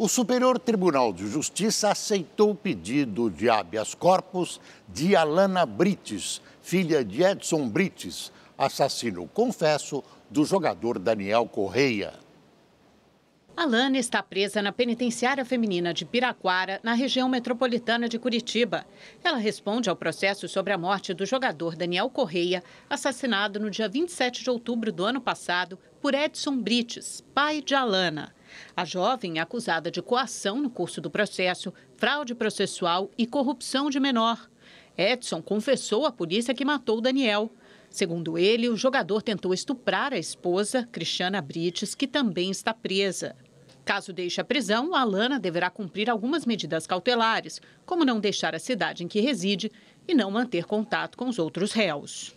O Superior Tribunal de Justiça aceitou o pedido de habeas corpus de Alana Brites, filha de Edson Brites, assassino confesso do jogador Daniel Correia. Alana está presa na penitenciária feminina de Piraquara, na região metropolitana de Curitiba. Ela responde ao processo sobre a morte do jogador Daniel Correia, assassinado no dia 27 de outubro do ano passado por Edson Brites, pai de Alana. A jovem é acusada de coação no curso do processo, fraude processual e corrupção de menor. Edson confessou à polícia que matou Daniel. Segundo ele, o jogador tentou estuprar a esposa, Cristiana Brites, que também está presa. Caso deixe a prisão, Alana deverá cumprir algumas medidas cautelares, como não deixar a cidade em que reside e não manter contato com os outros réus.